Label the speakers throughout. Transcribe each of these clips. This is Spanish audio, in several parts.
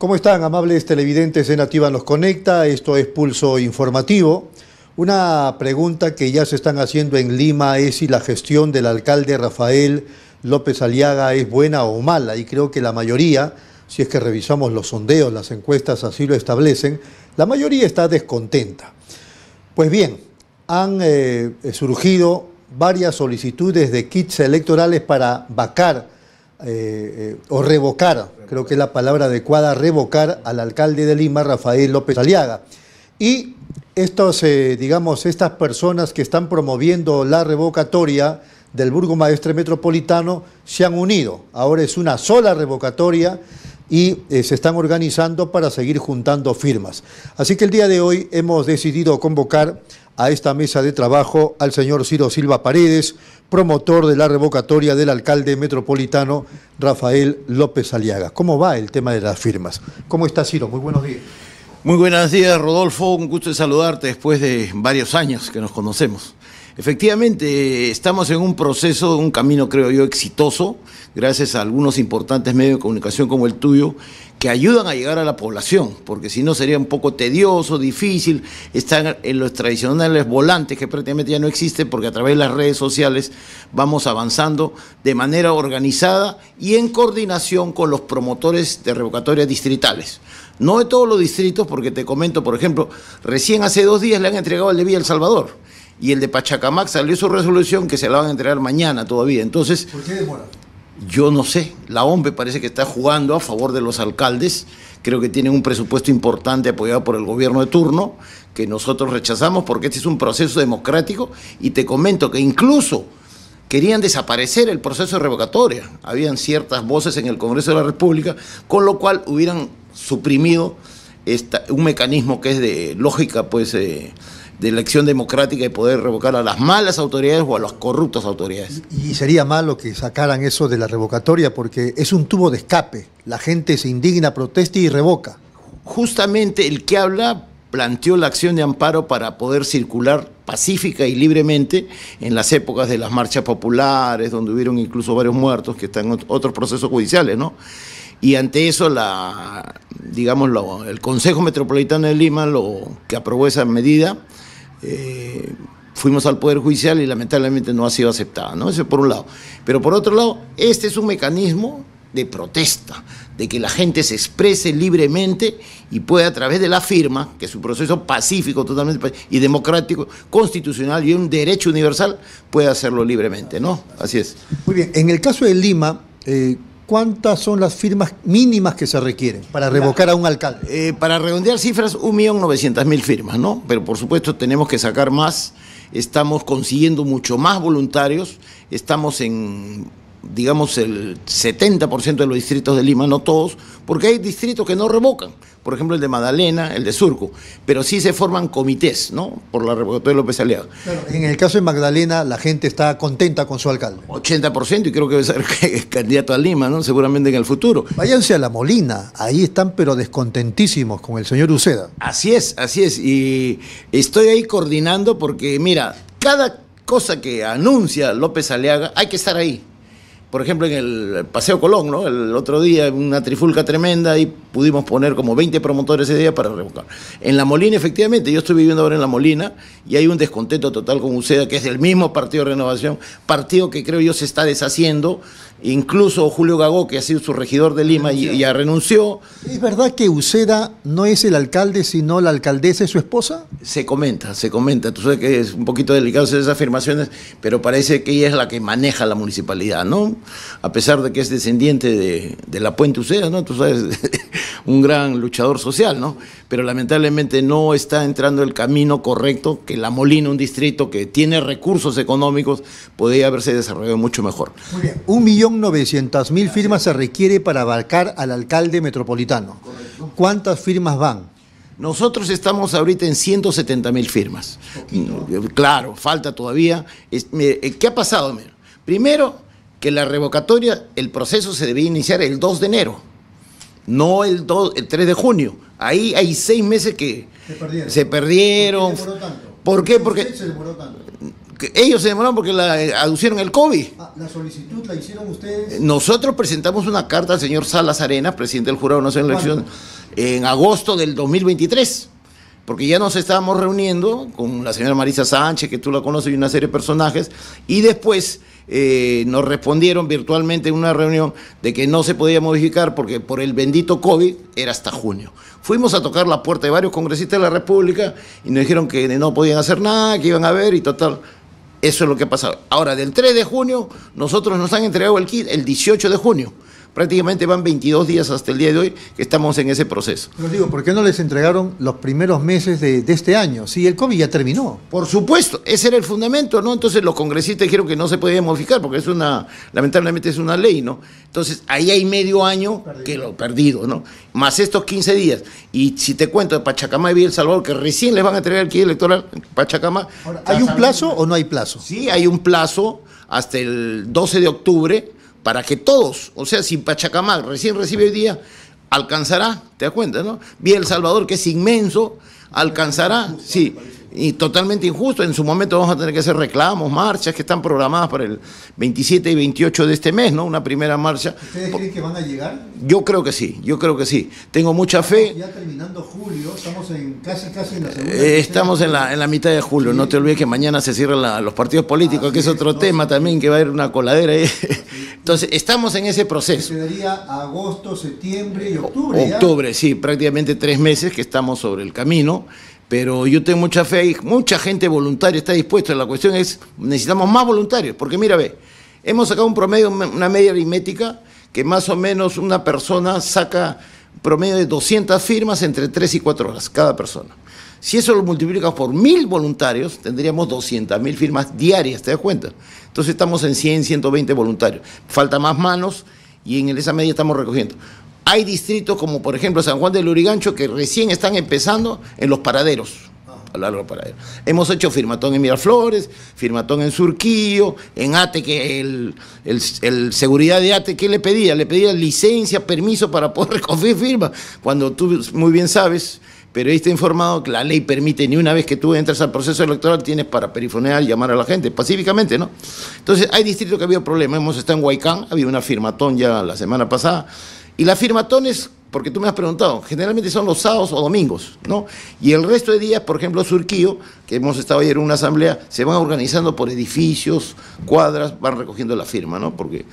Speaker 1: ¿Cómo están, amables televidentes de Nativa Nos Conecta? Esto es Pulso Informativo. Una pregunta que ya se están haciendo en Lima es si la gestión del alcalde Rafael López Aliaga es buena o mala, y creo que la mayoría, si es que revisamos los sondeos, las encuestas así lo establecen, la mayoría está descontenta. Pues bien, han eh, surgido varias solicitudes de kits electorales para vacar eh, eh, o revocar, creo que es la palabra adecuada, revocar al alcalde de Lima, Rafael López Aliaga. Y estos, eh, digamos, estas personas que están promoviendo la revocatoria del Burgo Maestre metropolitano se han unido. Ahora es una sola revocatoria y se están organizando para seguir juntando firmas. Así que el día de hoy hemos decidido convocar a esta mesa de trabajo al señor Ciro Silva Paredes, promotor de la revocatoria del alcalde metropolitano Rafael López Aliaga. ¿Cómo va el tema de las firmas? ¿Cómo está Ciro? Muy buenos días.
Speaker 2: Muy buenos días, Rodolfo. Un gusto de saludarte después de varios años que nos conocemos. Efectivamente, estamos en un proceso, un camino creo yo exitoso, gracias a algunos importantes medios de comunicación como el tuyo, que ayudan a llegar a la población, porque si no sería un poco tedioso, difícil, están en los tradicionales volantes que prácticamente ya no existen, porque a través de las redes sociales vamos avanzando de manera organizada y en coordinación con los promotores de revocatorias distritales. No de todos los distritos, porque te comento, por ejemplo, recién hace dos días le han entregado el de Villa El Salvador y el de Pachacamac salió su resolución que se la van a entregar mañana todavía. Entonces, ¿por qué yo no sé, la OMPE parece que está jugando a favor de los alcaldes, creo que tienen un presupuesto importante apoyado por el gobierno de turno, que nosotros rechazamos porque este es un proceso democrático y te comento que incluso querían desaparecer el proceso de revocatoria. Habían ciertas voces en el Congreso de la República, con lo cual hubieran suprimido un mecanismo que es de lógica, pues... Eh, de elección democrática y poder revocar a las malas autoridades o a las corruptas autoridades.
Speaker 1: Y sería malo que sacaran eso de la revocatoria porque es un tubo de escape. La gente se indigna,
Speaker 2: protesta y revoca. Justamente el que habla planteó la acción de amparo para poder circular pacífica y libremente en las épocas de las marchas populares, donde hubieron incluso varios muertos que están en otros procesos judiciales, ¿no? Y ante eso, la, digamos, el Consejo Metropolitano de Lima, lo que aprobó esa medida, eh, fuimos al Poder Judicial y lamentablemente no ha sido aceptada, ¿no? Eso por un lado. Pero por otro lado, este es un mecanismo de protesta, de que la gente se exprese libremente y pueda a través de la firma, que es un proceso pacífico totalmente y democrático, constitucional y un derecho universal, puede hacerlo libremente, ¿no? Así es.
Speaker 1: Muy bien, en el caso de Lima, eh, ¿cuántas son las firmas mínimas que se requieren para revocar a un alcalde?
Speaker 2: Eh, para redondear cifras, 1.900.000 firmas, ¿no? Pero por supuesto tenemos que sacar más, estamos consiguiendo mucho más voluntarios, estamos en digamos, el 70% de los distritos de Lima, no todos, porque hay distritos que no revocan, por ejemplo el de Magdalena, el de Surco, pero sí se forman comités, ¿no? Por la revocatoria de López Aliaga.
Speaker 1: en el caso de Magdalena, la gente está contenta con su alcalde.
Speaker 2: 80% y creo que va a ser candidato a Lima, ¿no? Seguramente en el futuro.
Speaker 1: Váyanse a La Molina, ahí están pero descontentísimos con el señor Uceda.
Speaker 2: Así es, así es, y estoy ahí coordinando porque, mira, cada cosa que anuncia López Aliaga, hay que estar ahí por ejemplo, en el Paseo Colón, ¿no? El otro día, una trifulca tremenda y pudimos poner como 20 promotores ese día para revocar. En La Molina, efectivamente, yo estoy viviendo ahora en La Molina y hay un descontento total con Uceda, que es del mismo Partido de Renovación, partido que creo yo se está deshaciendo. Incluso Julio Gagó, que ha sido su regidor de Lima, ya renunció.
Speaker 1: ¿Es verdad que Uceda no es el alcalde, sino la alcaldesa es su esposa?
Speaker 2: Se comenta, se comenta. Tú sabes que es un poquito delicado hacer esas afirmaciones, pero parece que ella es la que maneja la municipalidad, ¿no? a pesar de que es descendiente de, La Puente Ucera, ¿no? Tú sabes, un gran luchador social, ¿no? Pero lamentablemente no está entrando el camino correcto que La Molina, un distrito que tiene recursos económicos, podría haberse desarrollado mucho mejor.
Speaker 1: Muy un firmas se requiere para abarcar al alcalde metropolitano. ¿Cuántas firmas van?
Speaker 2: Nosotros estamos ahorita en 170.000 mil firmas. Claro, falta todavía. Eh, ¿Qué ha pasado? Primero, que la revocatoria, el proceso se debía iniciar el 2 de enero, no el, 3 de junio. Ahí hay seis meses que se perdieron. ¿Por, qué Porque ellos se demoraron porque la, eh, aducieron el COVID.
Speaker 1: Ah, ¿La solicitud la hicieron ustedes?
Speaker 2: Nosotros presentamos una carta al señor Salas Arenas, presidente del Jurado Nacional de Elección, en agosto del 2023. Porque ya nos estábamos reuniendo con la señora Marisa Sánchez, que tú la conoces, y una serie de personajes. Y después eh, nos respondieron virtualmente en una reunión de que no se podía modificar porque por el bendito COVID era hasta junio. Fuimos a tocar la puerta de varios congresistas de la República y nos dijeron que no podían hacer nada, que iban a ver y total. Eso es lo que ha pasado. Ahora, del 3 de junio, nosotros nos han entregado el kit el 18 de junio prácticamente van 22 días hasta el día de hoy que estamos en ese proceso. No digo, ¿por qué no les entregaron los primeros meses de, este año? Si el COVID ya terminó. Por supuesto, ese era el fundamento, ¿no? Entonces los congresistas dijeron que no se podía modificar porque es una, lamentablemente es una ley, ¿no? Entonces ahí hay medio año que lo perdido, ¿no? Más estos 15 días. Y si te cuento de Pachacamá y Villa El Salvador, que recién les van a entregar el electoral, Pachacamá. ¿Hay un plazo o no hay plazo? Sí, hay un plazo hasta el 12 de octubre para que todos, o sea, si Pachacamac recién recibe hoy día, alcanzará, ¿te das cuenta, no? Vía El Salvador, que es inmenso, alcanzará, sí, y totalmente injusto. En su momento vamos a tener que hacer reclamos, marchas que están programadas para el 27 y 28 de este mes, ¿no? Una primera marcha. ¿Ustedes creen
Speaker 1: que van a llegar?
Speaker 2: Yo creo que sí, yo creo que sí. Tengo mucha fe. Ya terminando
Speaker 1: julio, estamos en casi casi en la segunda.
Speaker 2: Eh, estamos en la, mitad de julio, no te olvides que mañana se cierran los partidos políticos, ah, que es otro tema también, que va a haber una coladera ahí. Entonces, estamos en ese proceso. Se daría
Speaker 1: agosto, septiembre y octubre.
Speaker 2: Octubre, sí, prácticamente tres meses que estamos sobre el camino. Pero yo tengo mucha fe y mucha gente voluntaria está dispuesta. La cuestión es, necesitamos más voluntarios. Porque mira, ve, hemos sacado un promedio, una media aritmética, que más o menos una persona saca promedio de 200 firmas entre tres y cuatro horas, cada persona. Si eso lo multiplicas por mil voluntarios, tendríamos 200 mil firmas diarias, ¿te das cuenta? Entonces estamos en 100, 120 voluntarios. Falta más manos y en esa media estamos recogiendo. Hay distritos como por ejemplo San Juan del Lurigancho, que recién están empezando en los paraderos. A ah. largo Hemos hecho firmatón en Miraflores, firmatón en Surquillo, en ATE, que el, el, el seguridad de ATE, ¿qué le pedía? Le pedía licencia, permiso para poder recoger firmas. Cuando tú muy bien sabes pero ahí está informado que la ley permite, ni una vez que tú entras al proceso electoral, tienes para perifonear, llamar a la gente, pacíficamente, ¿no? Entonces, hay distritos que ha habido problemas. Hemos estado en Huaycán, había una firmatón ya la semana pasada. Y la firmatón es, porque tú me has preguntado, generalmente son los sábados o domingos, ¿no? Y el resto de días, por ejemplo, Surquío, que hemos estado ayer en una asamblea, se van organizando por edificios, cuadras, van recogiendo la firma, ¿no? Porque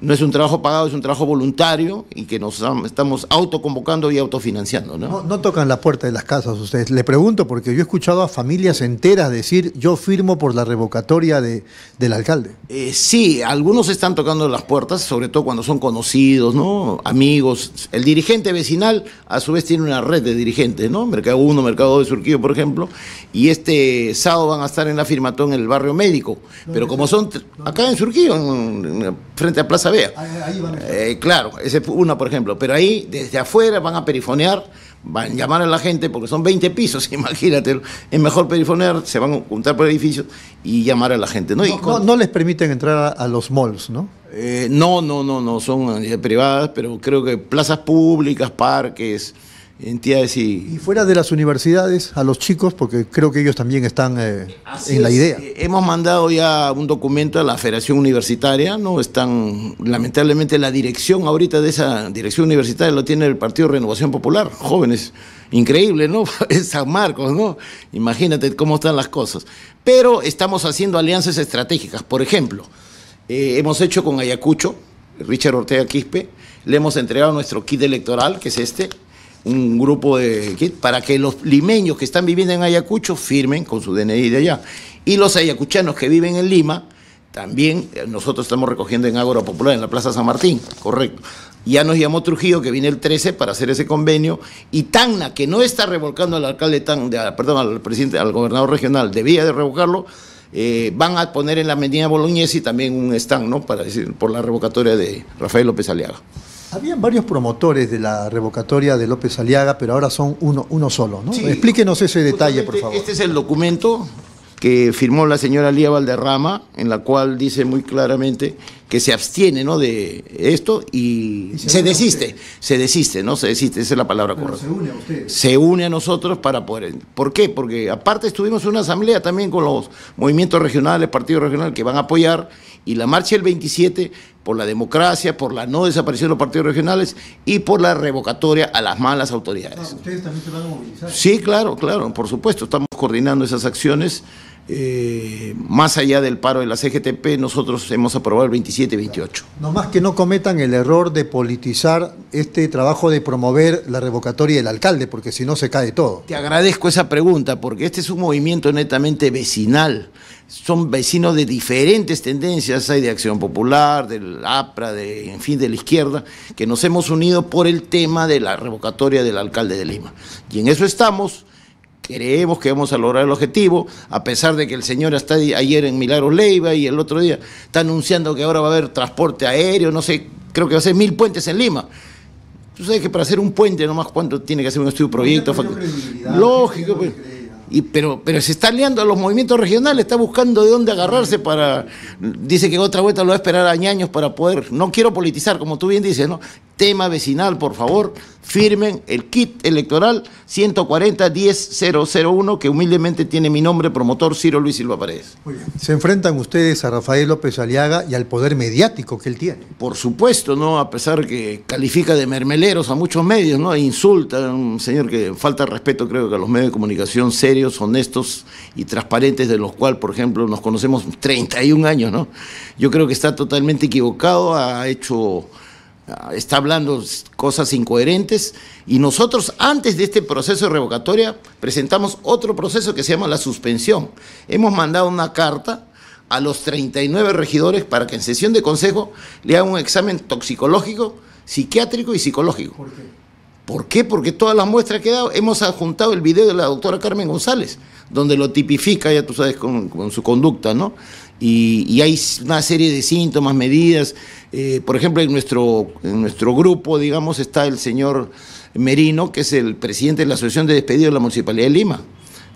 Speaker 2: no es un trabajo pagado, es un trabajo voluntario y que nos estamos autoconvocando y autofinanciando. ¿no?
Speaker 1: No, tocan las puerta de las casas ustedes. Le pregunto porque yo he escuchado a familias enteras decir yo firmo por la revocatoria de, del alcalde.
Speaker 2: Eh, sí, algunos están tocando las puertas, sobre todo cuando son conocidos, ¿no? amigos. El dirigente vecinal a su vez tiene una red de dirigentes, ¿no? Mercado 1, Mercado 2 de Surquillo, por ejemplo. Y este sábado van a estar en la firmatón en el barrio médico. Pero como son acá en Surquillo, frente a Plaza
Speaker 1: eh,
Speaker 2: claro, ese es una, por ejemplo. Pero ahí, desde afuera, van a perifonear, van a llamar a la gente, porque son 20 pisos, imagínate. Es mejor perifonear, se van a juntar por edificios y llamar a la gente. No,
Speaker 1: no, les permiten entrar a, los malls, ¿no?
Speaker 2: Eh, no, no, no, no, son privadas, pero creo que plazas públicas, parques entidades y...
Speaker 1: fuera de las universidades, a los chicos, porque creo que ellos también están eh,
Speaker 2: en la idea. Eh, hemos mandado ya un documento a la Federación Universitaria, ¿no? Están, lamentablemente, la dirección ahorita de esa dirección universitaria lo tiene el Partido Renovación Popular, jóvenes. Increíble, ¿no? San Marcos, ¿no? Imagínate cómo están las cosas. Pero estamos haciendo alianzas estratégicas. Por ejemplo, eh, hemos hecho con Ayacucho, Richard Ortega Quispe, le hemos entregado nuestro kit electoral, que es este, un grupo de para que los limeños que están viviendo en Ayacucho firmen con su DNI de allá. Y los ayacuchanos que viven en Lima, también eh, nosotros estamos recogiendo en Ágora Popular, en la Plaza San Martín, correcto. Ya nos llamó Trujillo, que viene el 13 para hacer ese convenio, y Tacna, que no está revolcando al alcalde, Tan, perdón, al presidente, al gobernador regional, debía de revocarlo, eh, van a poner en la Medina Boloñesi también un stand, ¿no? Para decir, por la revocatoria de Rafael López Aliaga.
Speaker 1: Habían varios promotores de la revocatoria de López Aliaga, pero ahora son uno, uno solo, Explíquenos ese detalle, por favor.
Speaker 2: Este es el documento que firmó la señora Lía Valderrama, en la cual dice muy claramente que se abstiene ¿no? de esto y, se, desiste, se desiste, ¿no? Se desiste, esa es la palabra correcta. Se
Speaker 1: une a ustedes.
Speaker 2: Se une a nosotros para poder. ¿Por qué? Porque aparte estuvimos en una asamblea también con los movimientos regionales, partidos regionales que van a apoyar y la marcha del 27 por la democracia, por la no desaparición de los partidos regionales y por la revocatoria a las malas autoridades. Ah,
Speaker 1: ¿Ustedes también se van a movilizar?
Speaker 2: Sí, claro, claro, por supuesto, estamos coordinando esas acciones. Eh, más allá del paro de la CGTP, nosotros hemos aprobado el 27-28.
Speaker 1: No más que no cometan el error de politizar este trabajo de promover la revocatoria del alcalde, porque si no se cae todo.
Speaker 2: Te agradezco esa pregunta, porque este es un movimiento netamente vecinal. Son vecinos de diferentes tendencias, hay de Acción Popular, del APRA, de, en fin, de la izquierda, que nos hemos unido por el tema de la revocatoria del alcalde de Lima. Y en eso estamos creemos que vamos a lograr el objetivo, a pesar de que el señor está ayer en Milagros Leiva y el otro día está anunciando que ahora va a haber transporte aéreo, no sé, creo que va a ser mil puentes en Lima. Tú sabes que para hacer un puente nomás cuánto tiene que hacer un estudio de proyecto. Lógico, pues. pero, pero se está aliando a los movimientos regionales, está buscando de dónde agarrarse para... Dice que otra vuelta lo va a esperar a años para poder... No quiero politizar, como tú bien dices, ¿no? tema vecinal, por favor, firmen el kit electoral 140 1001 que humildemente tiene mi nombre, promotor Ciro Luis Silva Paredes. Muy
Speaker 1: bien. Se enfrentan ustedes a Rafael López Aliaga y al poder mediático que él tiene.
Speaker 2: Por supuesto, ¿no? A pesar que califica de mermeleros a muchos medios, ¿no? E insulta a un señor que falta respeto creo que a los medios de comunicación serios, honestos y transparentes de los cuales, por ejemplo, nos conocemos 31 años, ¿no? Yo creo que está totalmente equivocado, ha hecho Ah, está hablando cosas incoherentes y nosotros antes de este proceso de revocatoria presentamos otro proceso que se llama la suspensión. Hemos mandado una carta a los 39 regidores para que en sesión de consejo le hagan un examen toxicológico, psiquiátrico y psicológico. ¿Por qué? ¿Por qué? Porque todas las muestras que he dado, hemos adjuntado el video de la doctora Carmen González, donde lo tipifica, ya tú sabes, con, con su conducta, ¿no? Y, hay una serie de síntomas, medidas. Eh, por ejemplo, en nuestro, en nuestro grupo, digamos, está el señor Merino, que es el presidente de la Asociación de Despedidos de la Municipalidad de Lima.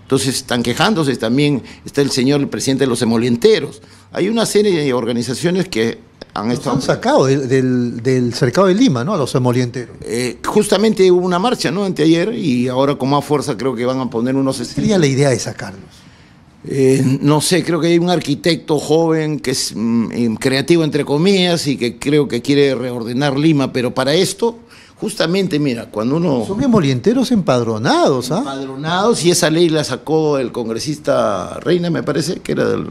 Speaker 2: Entonces están quejándose también, está el señor el presidente de los emolienteros. Hay una serie de organizaciones que han estado... Han
Speaker 1: sacado del, cercado de Lima, ¿no? A los emolienteros.
Speaker 2: Eh, justamente hubo una marcha, ¿no? Anteayer y ahora con más fuerza creo que van a poner unos... sería la idea de sacarlos? Eh, no sé, creo que hay un arquitecto joven que es mm, em, creativo entre comillas y que creo que quiere reordenar Lima, pero para esto, justamente, mira, cuando uno...
Speaker 1: Son emolienteros empadronados, ¿ah?
Speaker 2: Empadronados, y esa ley la sacó el congresista Reina, me parece, que era del...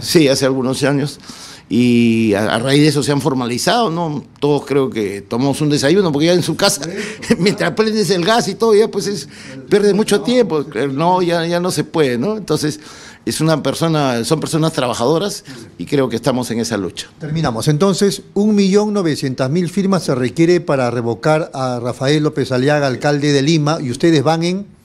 Speaker 2: Sí, hace algunos años y a, raíz de eso se han formalizado, ¿no? Todos creo que tomamos un desayuno, porque ya en su casa, mientras prendes el gas y todo, ya pues es, pierdes mucho tiempo, no, ya, ya no se puede, ¿no? Entonces, es una persona, son personas trabajadoras y creo que estamos en esa lucha. Terminamos.
Speaker 1: Entonces, 1.900.000 firmas se requiere para revocar a Rafael López Aliaga, alcalde de Lima, y ustedes van en...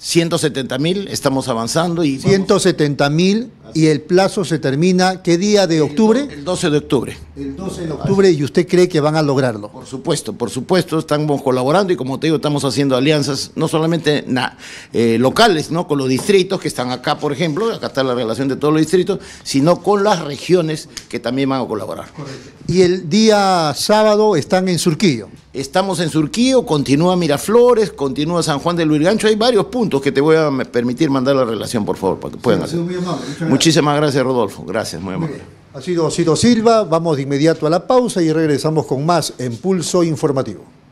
Speaker 1: 170 mil, estamos avanzando y... 170 mil y el plazo se termina, ¿qué día de octubre? El, 12 de octubre. El 12 de octubre
Speaker 2: y usted cree que van a lograrlo. Por supuesto, por supuesto, estamos colaborando y como te digo, estamos haciendo alianzas, no solamente eh, locales, ¿no? Con los distritos que están acá, por ejemplo, acá está la relación de todos los distritos, sino con las regiones que también van a colaborar. Y el día sábado están en Surquillo estamos en Surquío, continúa Miraflores, continúa San Juan de Luis Gancho, hay varios puntos que te voy a permitir mandar la relación, por favor, para que puedan hacer. Muchísimas gracias, Rodolfo. Gracias, muy amable.
Speaker 1: Ha sido Silva, vamos de inmediato a la pausa y regresamos con más Impulso Informativo.